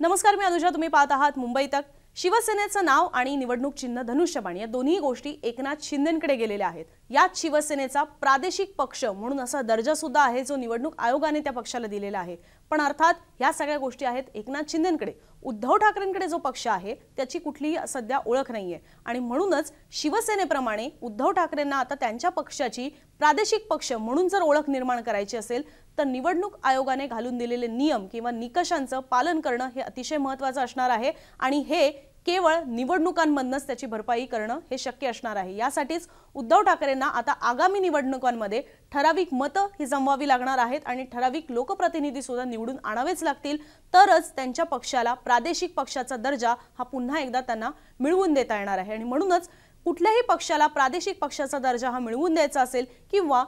नमस्कार मी अनुजा तुम्ही पाहत आहात मुंबई तक शिवसेनेचं नाव आणि निवडणूक चिन्ह धनुष्यबाण या दोन्ही गोष्टी एकनाथ शिंदेकडे गेलेल्या आहेत यात शिवसेनेचा प्रादेशिक पक्ष म्हणून असा दर्जा सुद्धा आहे जो निवडणूक आयोगाने त्या पक्षाला दिलेला आहे पण अर्थात ह्या सगळ्या गोष्टी आहेत एकनाथ शिंदेकडे उद्धव ठाकरेंकडे जो पक्ष आहे त्याची कुठलीही सध्या ओळख नाहीये आणि म्हणूनच शिवसेनेप्रमाणे उद्धव ठाकरेंना आता त्यांच्या पक्षाची प्रादेशिक पक्ष म्हणून जर ओळख निर्माण करायची असेल तर निवडणूक आयोगाने घालून दिलेले नियम किंवा निकषांचं पालन करणं हे अतिशय महत्त्वाचं असणार आहे आणि हे केवळ निवडणुकांमधनंच त्याची भरपाई करणं हे शक्य असणार आहे यासाठीच उद्धव ठाकरेंना आता आगामी निवडणुकांमध्ये ठराविक मतं ही जमवावी लागणार आहेत आणि ठराविक लोकप्रतिनिधी सुद्धा निवडून आणावेच लागतील तरच त्यांच्या पक्षाला प्रादेशिक पक्षाचा दर्जा हा पुन्हा एकदा त्यांना मिळवून देता येणार आहे आणि म्हणूनच कुठल्याही पक्षाला प्रादेशिक पक्षाचा दर्जा हा मिळवून द्यायचा असेल किंवा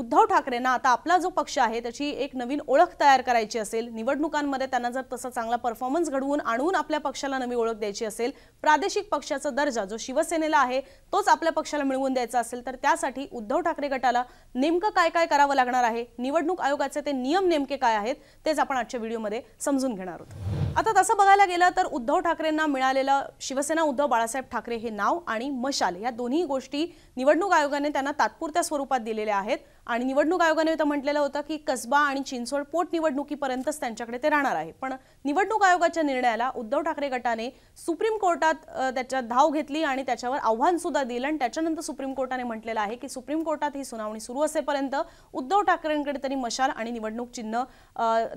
उद्धव ठाकरेंना आता आपला जो पक्ष आहे त्याची एक नवीन ओळख तयार करायची असेल निवडणुकांमध्ये त्यांना जर तसा चांगला परफॉर्मन्स घडवून आणून आपल्या पक्षाला नवी ओळख द्यायची असेल प्रादेशिक पक्षाचा दर्जा जो शिवसेनेला आहे तोच आपल्या पक्षाला मिळवून द्यायचा असेल तर त्यासाठी उद्धव ठाकरे गटाला नेमकं काय काय करावं लागणार आहे निवडणूक आयोगाचे ते नियम नेमके काय आहेत तेच आपण आजच्या व्हिडिओमध्ये समजून घेणार आहोत आता तसं बघायला गेलं तर उद्धव ठाकरेंना मिळालेलं शिवसेना उद्धव बाळासाहेब ठाकरे हे नाव आणि मशाल या दोन्ही गोष्टी निवडणूक आयोगाने त्यांना तात्पुरत्या स्वरूपात दिलेल्या आहेत आणि निवडणूक आयोगाने तर म्हटलेलं होतं की कसबा आणि चिंचवड पोटनिवडणुकीपर्यंतच त्यांच्याकडे ते राहणार आहे पण निवडणूक आयोगाच्या निर्णयाला उद्धव ठाकरे गटाने सुप्रीम कोर्टात त्याच्यात धाव घेतली आणि त्याच्यावर आव्हान सुद्धा दिलं आणि त्याच्यानंतर सुप्रीम कोर्टाने म्हटलेलं आहे की सुप्रीम कोर्टात ही सुनावणी सुरू असेपर्यंत उद्धव ठाकरेंकडे तरी मशाल आणि निवडणूक चिन्ह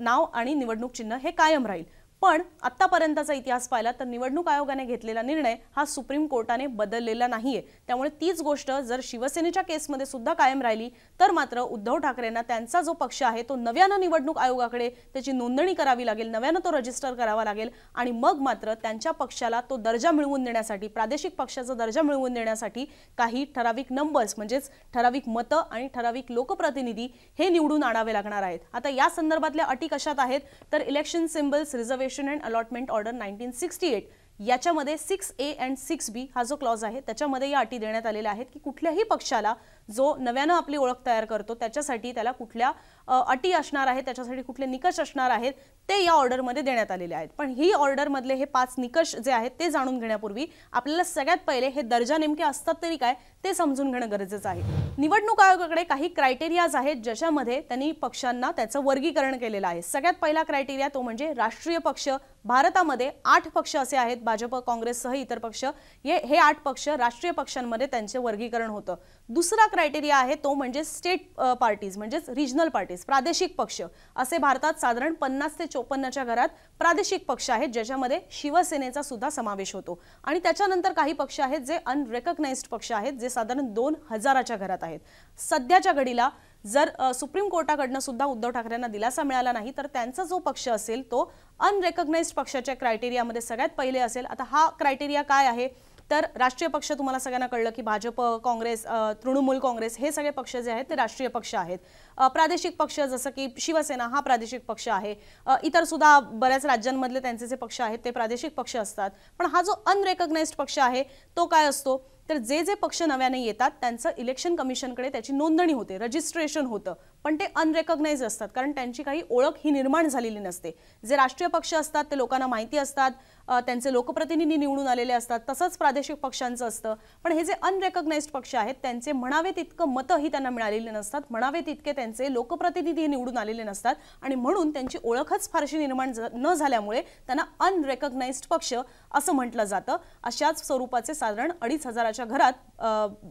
नाव आणि निवडणूक चिन्ह हे कायम राहील पण आत्तापर्यंतचा इतिहास पाहिला तर निवडणूक आयोगाने घेतलेला निर्णय हा सुप्रीम कोर्टाने बदललेला नाहीये त्यामुळे तीच गोष्ट जर शिवसेनेच्या केसमध्ये सुद्धा कायम राहिली तर मात्र उद्धव ठाकरेंना त्यांचा जो पक्ष आहे तो नव्यानं निवडणूक आयोगाकडे त्याची नोंदणी करावी लागेल नव्यानं तो रजिस्टर करावा लागेल आणि मग मात्र त्यांच्या पक्षाला तो दर्जा मिळवून देण्यासाठी प्रादेशिक पक्षाचा दर्जा मिळवून देण्यासाठी काही ठराविक नंबर्स म्हणजेच ठराविक मतं आणि ठराविक लोकप्रतिनिधी हे निवडून आणावे लागणार आहेत आता या संदर्भातल्या अटी कशात आहेत तर election symbols reserve reservation and allotment order nineteen sixty eight याच्यामध्ये six A and six B हा जो क्लॉज आहे त्याच्यामध्ये या अटी देण्यात आलेल्या आहेत की कुठल्याही पक्षाला जो नव्यानं आपली ओळख तयार करतो त्याच्यासाठी त्याला कुठल्या अटी असणार आहेत त्याच्यासाठी कुठले निकष असणार आहेत ते या ऑर्डरमध्ये देण्यात आलेले आहेत पण ही ऑर्डरमधले हे पाच निकष जे आहेत ते जाणून घेण्यापूर्वी आपल्याला सगळ्यात पहिले हे दर्जा नेमके असतात तरी काय ते समजून घेणं गरजेचं आहे निवडणूक आयोगाकडे काही क्रायटेरियाज आहेत ज्याच्यामध्ये त्यांनी पक्षांना त्याचं वर्गीकरण केलेलं आहे सगळ्यात पहिला क्रायटेरिया तो म्हणजे राष्ट्रीय पक्ष भारतामध्ये आठ पक्ष असे आहेत भाजप काँग्रेससह इतर पक्ष हे आठ पक्ष राष्ट्रीय पक्षांमध्ये त्यांचे वर्गीकरण होतं दुसरा क्रायटेरिया आहे तो म्हणजे स्टेट पार्टीज म्हणजेच रिजनल पार्टीज प्रादेशिक पक्ष असे भारतात साधारण पन्नास ते चोपन्नच्या घरात प्रादेशिक पक्ष आहेत ज्याच्यामध्ये शिवसेनेचा सुद्धा समावेश होतो आणि त्याच्यानंतर काही पक्ष आहेत जे अनरेकग्नाइज्ड पक्ष आहेत जे साधारण दोन हजाराच्या घरात आहेत सध्याच्या घडीला जर सुप्रीम कोर्टाकडनं सुद्धा उद्धव ठाकरेंना दिलासा मिळाला नाही तर त्यांचा जो पक्ष असेल तो अनरेकग्नाइज्ड पक्षाच्या क्रायटेरियामध्ये सगळ्यात पहिले असेल आता हा क्रायटेरिया काय आहे तर राष्ट्रीय पक्ष तुम्हाला सगळ्यांना कळलं की भाजप काँग्रेस तृणमूल काँग्रेस हे सगळे पक्ष जे आहेत ते राष्ट्रीय पक्ष आहेत प्रादेशिक पक्ष जसं की शिवसेना हा प्रादेशिक पक्ष आहे इतर सुद्धा बऱ्याच राज्यांमधले त्यांचे जे पक्ष आहेत ते प्रादेशिक पक्ष असतात पण हा जो अनरेकग्नाइज्ड पक्ष आहे तो काय असतो तर जे जे पक्ष नव्याने येतात त्यांचं इलेक्शन कमिशनकडे त्याची नोंदणी होते रजिस्ट्रेशन होतं पण ते अनरेकग्नाइज असतात कारण त्यांची काही ओळख ही निर्माण झालेली नसते जे राष्ट्रीय पक्ष असतात ते लोकांना माहिती असतात त्यांचे लोकप्रतिनिधी निवडून आलेले असतात तसंच प्रादेशिक पक्षांचं असतं पण हे जे अनरेकग्नाइज्ड पक्ष आहेत त्यांचे म्हणावे तितकं मतंही त्यांना मिळालेले नसतात म्हणावे तितके त्यांचे लोकप्रतिनिधी निवडून आलेले नसतात आणि म्हणून त्यांची ओळखच फारशी निर्माण न झाल्यामुळे त्यांना अनरेकग्नाइज्ड पक्ष असं म्हटलं जातं अशाच स्वरूपाचे साधारण अडीच हजाराच्या घरात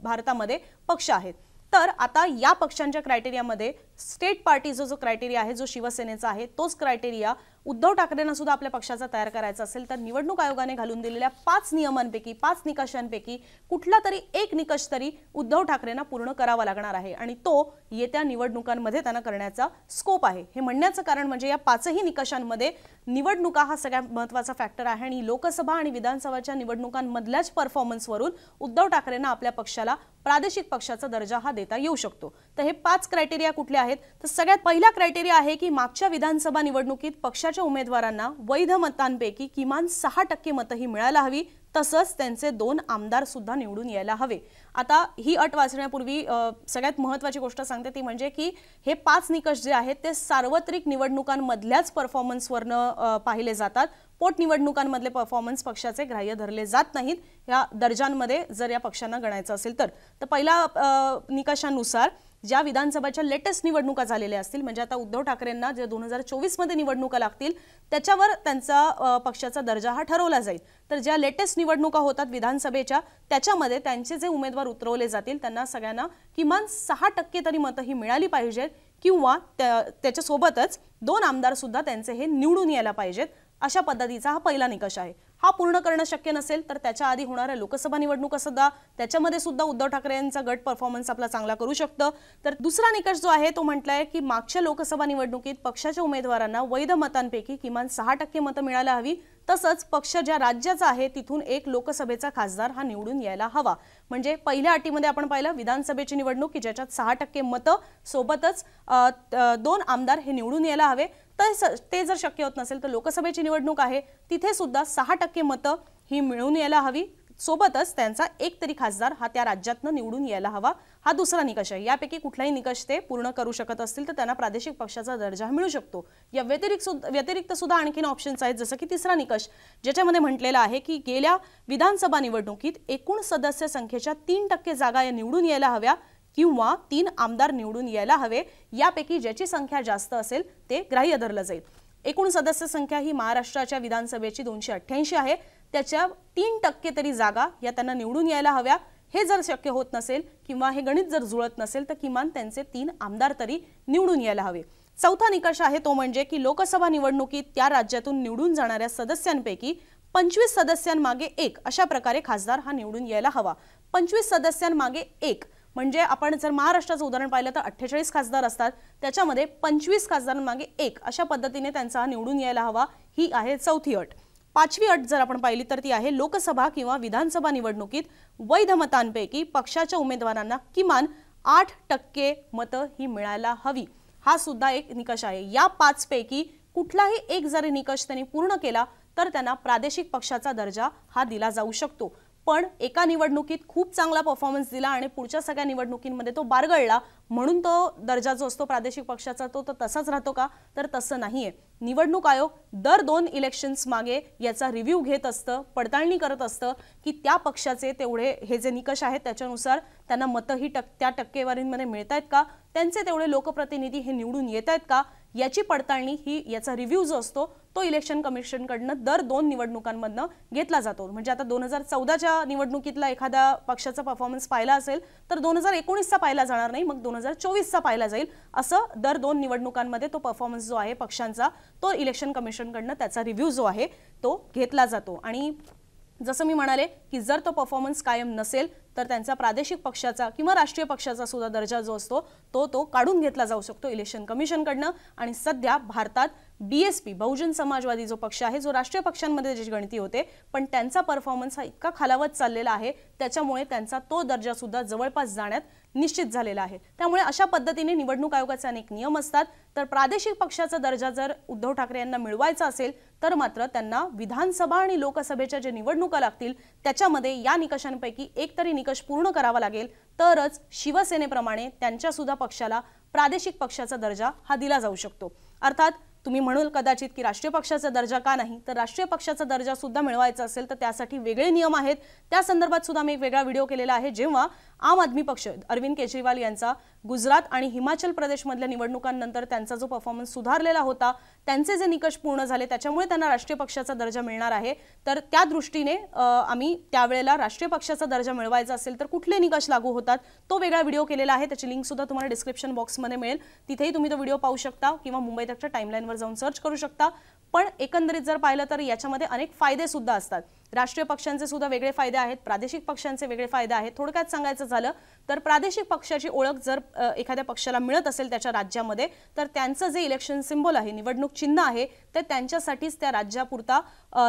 भारतामध्ये पक्ष आहेत तर आता या पक्षांच्या क्रायटेरियामध्ये स्टेट पार्टी जो जो क्रायटेरिया आहे जो शिवसेनेचा आहे तोच क्रायटेरिया उद्धव ठाकरेंना सुद्धा आपल्या पक्षाचा तयार करायचा असेल तर निवडणूक आयोगाने घालून दिलेल्या पाच नियमांपैकी पाच निकषांपैकी कुठला तरी एक निकष तरी उद्धव ठाकरेंना पूर्ण करावा लागणार आहे आणि तो येत्या निवडणुकांमध्ये त्यांना करण्याचा स्कोप आहे हे म्हणण्याचं कारण म्हणजे या पाचही निकषांमध्ये निवडणुका हा सगळ्यात महत्त्वाचा फॅक्टर आहे आणि लोकसभा आणि विधानसभाच्या निवडणुकांमधल्याच परफॉर्मन्सवरून उद्धव ठाकरेंना आपल्या पक्षाला प्रादेशिक पक्षाचा दर्जा हा देता येऊ शकतो तर हे पाच क्रायटेरिया कुठले आहेत तर सगळ्यात पहिला क्रायटेरिया आहे की मागच्या विधानसभा निवडणुकीत पक्षाच्या पक्षाच्या उमेदवारांना वैध मतांपैकी किमान सहा टक्के मतंही मिळायला हवी तसंच त्यांचे दोन आमदार सुद्धा निवडून यायला हवे आता ही अट वाचण्यापूर्वी सगळ्यात महत्वाची गोष्ट सांगते ती म्हणजे की हे पाच निकष जे आहेत ते सार्वत्रिक निवडणुकांमधल्याच परफॉर्मन्सवरनं पाहिले जातात पोटनिवडणुकांमधले परफॉर्मन्स पक्षाचे ग्राह्य धरले जात नाहीत या दर्जांमध्ये जर या पक्षांना गणायचं असेल तर पहिल्या निकषानुसार ज्या विधानसभेच्या लेटेस्ट निवडणुका झालेल्या असतील म्हणजे आता उद्धव ठाकरेंना जे दोन हजार मध्ये निवडणुका लागतील त्याच्यावर त्यांचा पक्षाचा दर्जा हा ठरवला जाईल तर ज्या लेटेस्ट निवडणुका होतात विधानसभेच्या त्याच्यामध्ये त्यांचे जे उमेदवार उतरवले जातील त्यांना सगळ्यांना किमान सहा टक्के तरी मतं ही मिळाली पाहिजेत किंवा त्याच्यासोबतच दोन आमदार सुद्धा त्यांचे हे निवडून यायला पाहिजेत अशा पद्धतीचा हा पहिला निकष आहे हा पूर्ण करणं शक्य नसेल तर त्याच्या आधी होणाऱ्या लोकसभा निवडणुका सुद्धा त्याच्यामध्ये सुद्धा उद्धव ठाकरे यांचा गट परफॉर्मन्स आपला चांगला करू शकतं तर दुसरा निकष जो आहे तो म्हटलाय की मागच्या लोकसभा निवडणुकीत पक्षाच्या उमेदवारांना वैध मतांपैकी किमान सहा टक्के मतं मिळायला हवी तसंच पक्ष ज्या राज्याचा आहे तिथून एक लोकसभेचा खासदार हा निवडून यायला हवा म्हणजे पहिल्या अटीमध्ये आपण पाहिलं विधानसभेची निवडणूक की ज्याच्यात सहा टक्के मतं सोबतच दोन आमदार हे निवडून यायला हवे तर ते जर शक्य होत नसेल तर लोकसभेची निवडणूक आहे तिथे सुद्धा सहा टक्के मतं ही मिळून यायला हवी सोबतच त्यांचा एक तरी खासदार हा त्या राज्यातनं निवडून यायला हवा हा दुसरा निकष आहे यापैकी कुठलाही निकष ते पूर्ण करू शकत असतील तर त्यांना प्रादेशिक पक्षाचा दर्जा मिळू शकतो या व्यतिरिक्त व्यतिरिक्त सुद्धा आणखीन ऑप्शन्स आहेत जसं की तिसरा निकष ज्याच्यामध्ये म्हटलेला आहे की गेल्या विधानसभा निवडणुकीत एकूण सदस्य संख्येच्या तीन टक्के जागा या निवडून यायला हव्या किंवा तीन आमदार निवडून यायला हवे यापैकी ज्याची संख्या जास्त असेल ते ग्राह्य धरलं जाईल एकूण सदस्य संख्या ही महाराष्ट्राच्या विधानसभेची दोनशे अठ्ठ्याऐंशी आहे त्याच्या तीन टक्के तरी जागा या त्यांना निवडून यायला हव्या हे जर शक्य होत नसेल किंवा हे गणित जर जुळत नसेल तर किमान त्यांचे तीन आमदार तरी निवडून यायला हवे चौथा निकष आहे तो म्हणजे की लोकसभा निवडणुकीत त्या राज्यातून निवडून जाणाऱ्या सदस्यांपैकी पंचवीस सदस्यांमागे एक अशा प्रकारे खासदार हा निवडून यायला हवा पंचवीस सदस्यांमागे एक म्हणजे आपण जर महाराष्ट्राचं उदाहरण पाहिलं तर अठ्ठेचाळीस खासदार असतात त्याच्यामध्ये पंचवीस खासदारांमागे एक अशा पद्धतीने त्यांचा हा निवडून यायला हवा ही आहे चौथी अट पाचवी अट जर आपण पाहिली तर ती आहे लोकसभा किंवा विधानसभा निवडणुकीत वैध मतांपैकी पक्षाच्या उमेदवारांना किमान आठ टक्के मतं ही मिळायला हवी हा सुद्धा एक निकष आहे या पाचपैकी कुठलाही एक जरी निकष त्यांनी पूर्ण केला तर त्यांना प्रादेशिक पक्षाचा दर्जा हा दिला जाऊ शकतो पण एका निवडणुकीत खूप चांगला परफॉर्मन्स दिला आणि पुढच्या सगळ्या निवडणुकींमध्ये तो बारगळला म्हणून तो दर्जा जो असतो प्रादेशिक पक्षाचा तो तसाच राहतो का तर तसं नाहीये निवडणूक आयोग दर दोन इलेक्शन्स मागे याचा रिव्ह्यू घेत असतं पडताळणी करत असतं की त्या पक्षाचे तेवढे हे जे निकष आहेत त्याच्यानुसार त्यांना मतंही टक त्या टक्केवारींमध्ये मिळत आहेत का त्यांचे तेवढे लोकप्रतिनिधी हे निवडून येत आहेत का याची पडताळणी ही याचा रिव्ह्यू जो असतो तो इलेक्शन कमिशनकडनं दर दोन निवडणुकांमधनं घेतला जातो म्हणजे आता दोन हजार चौदाच्या निवडणुकीतला एखादा पक्षाचा परफॉर्मन्स पाहिला असेल तर दोन हजार एकोणीसचा पाहिला जाणार नाही मग दोन हजार चोवीसचा पाहिला जाईल असं दर दोन निवडणुकांमध्ये तो परफॉर्मन्स जो आहे पक्षांचा तो इलेक्शन कमिशनकडनं त्याचा रिव्ह्यू जो आहे तो घेतला जातो आणि जसं मी म्हणाले की जर तो परफॉर्मन्स कायम नसेल तर त्यांचा प्रादेशिक पक्षाचा किंवा राष्ट्रीय पक्षाचा सुद्धा दर्जा जो असतो तो तो काढून घेतला जाऊ शकतो इलेक्शन कमिशनकडनं आणि सध्या भारतात बीएसपी बहुजन समाजवादी जो पक्ष आहे जो राष्ट्रीय पक्षांमध्ये जे गणती होते पण त्यांचा परफॉर्मन्स हा इतका खालावत चाललेला आहे त्याच्यामुळे त्यांचा तो दर्जा सुद्धा जवळपास जाण्यात निश्चित झालेला आहे त्यामुळे अशा पद्धतीने निवडणूक आयोगाचे अनेक नियम असतात तर प्रादेशिक पक्षाचा दर्जा जर उद्धव ठाकरे यांना मिळवायचा असेल तर मात्र त्यांना विधानसभा आणि लोकसभेच्या जे निवडणुका लागतील त्याच्यामध्ये या निकषांपैकी एक तरी निकष पूर्ण करावा लागेल तरच शिवसेनेप्रमाणे सुद्धा पक्षाला प्रादेशिक पक्षाचा दर्जा हा दिला जाऊ शकतो अर्थात तुम्ही म्हणूल कदाचित की राष्ट्रीय पक्षाचा दर्जा का नाही तर राष्ट्रीय पक्षाचा दर्जा सुद्धा मिळवायचा असेल तर त्यासाठी वेगळे नियम आहेत त्या संदर्भात सुद्धा मी एक वेगळा व्हिडिओ केलेला आहे जेव्हा आम आदमी पक्ष अरविंद केजरीवाल यांचा गुजरात आणि हिमाचल प्रदेशमधल्या निवडणुकांनंतर त्यांचा जो परफॉर्मन्स सुधारलेला होता त्यांचे जे निकष पूर्ण झाले त्याच्यामुळे त्यांना राष्ट्रीय पक्षाचा दर्जा मिळणार आहे तर त्या दृष्टीने आम्ही त्यावेळेला राष्ट्रीय पक्षाचा दर्जा मिळवायचा असेल तर कुठले निकष लागू होतात तो वेगळा व्हिडिओ केलेला आहे त्याची लिंक सुद्धा तुम्हाला डिस्क्रिप्शन बॉक्समध्ये मिळेल तिथेही तुम्ही तो व्हिडिओ पाहू शकता किंवा मुंबई तकच्या टाईमलाईनवर जाऊन सर्च करू शकता पण एकंदरीत जर पाहिलं तर याच्यामध्ये अनेक फायदे सुद्धा असतात राष्ट्रीय पक्षांचे सुद्धा वेगळे फायदे आहेत प्रादेशिक पक्षांचे वेगळे फायदे आहेत थोडक्यात सांगायचं झालं तर प्रादेशिक पक्षाची ओळख जर एखाद्या पक्षाला मिळत असेल त्याच्या राज्यामध्ये तर त्यांचं जे इलेक्शन सिम्बॉल आहे निवडणूक चिन्ह आहे ते त्यांच्यासाठीच त्या राज्यापुरता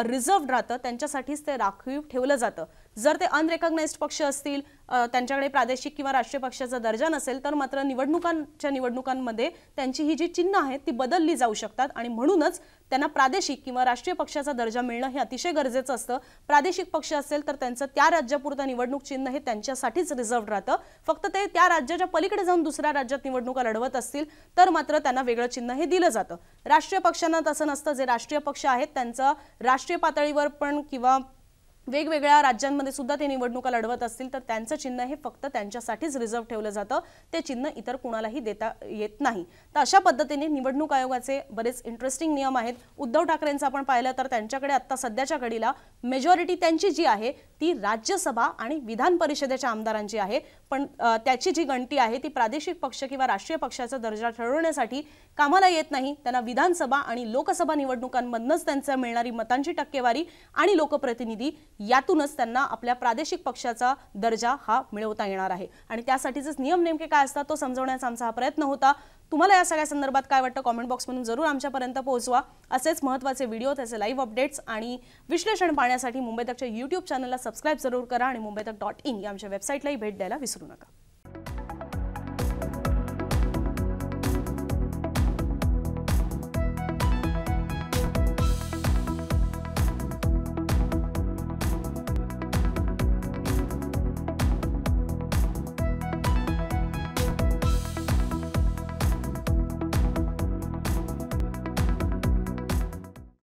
रिझर्व राहतं त्यांच्यासाठीच ते राखीव ठेवलं जातं जर ते अनरेकग्नाइज्ड पक्ष असतील त्यांच्याकडे प्रादेशिक किंवा राष्ट्रीय पक्षाचा दर्जा नसेल तर मात्र निवडणुकांच्या निवडणुकांमध्ये त्यांची ही जी चिन्ह आहेत ती बदलली जाऊ शकतात आणि म्हणूनच त्यांना प्रादेशिक किंवा राष्ट्रीय पक्षाचा दर्जा मिळणं हे अतिशय गरजेचं असतं प्रादेशिक पक्ष असेल तर त्यांचं त्या राज्यापुरतं निवडणूक चिन्ह हे त्यांच्यासाठीच रिझर्व राहतं फक्त ते त्या राज्याच्या पलीकडे जाऊन दुसऱ्या राज्यात निवडणुका लढवत असतील तर मात्र त्यांना वेगळं चिन्ह हे दिलं जातं राष्ट्रीय पक्षांना तसं नसतं जे राष्ट्रीय पक्ष आहेत त्यांचं राष्ट्रीय पातळीवर पण किंवा वेगवेगळ्या राज्यांमध्ये सुद्धा ते निवडणुका लढवत असतील तर त्यांचं चिन्ह हे फक्त त्यांच्यासाठीच रिझर्व्ह ठेवलं जातं ते चिन्ह इतर कुणालाही देता येत नाही तर अशा पद्धतीने निवडणूक आयोगाचे बरेच इंटरेस्टिंग नियम आहेत उद्धव ठाकरेंचं आपण पाहिलं तर त्यांच्याकडे आत्ता सध्याच्या घडीला मेजॉरिटी त्यांची जी आहे ती राज्यसभा आणि विधान परिषदेच्या आमदारांची आहे पण त्याची जी गणती आहे ती प्रादेशिक पक्ष किंवा राष्ट्रीय पक्षाचा दर्जा ठरवण्यासाठी कामाला येत नाही त्यांना विधानसभा आणि लोकसभा निवडणुकांमधनंच त्यांचा मिळणारी मतांची टक्केवारी आणि लोकप्रतिनिधी यातूनच त्यांना आपल्या प्रादेशिक पक्षाचा दर्जा हा मिळवता येणार आहे आणि त्यासाठीच नियम नेमके काय असतात तो समजवण्याचा आमचा हा प्रयत्न होता तुम्हाला या सगळ्या संदर्भात काय वाटतं कॉमेंट बॉक्समधून जरूर आमच्यापर्यंत पोहोचवा असेच महत्त्वाचे व्हिडिओ त्याचे लाईव्ह अपडेट्स आणि विश्लेषण पाहण्यासाठी मुंबई तकच्या यूट्यूब चॅनलला सबस्क्राईब जरूर करा आणि मुंबई तक डॉट इन या आमच्या वेबसाईटलाही भेट द्यायला विसरू नका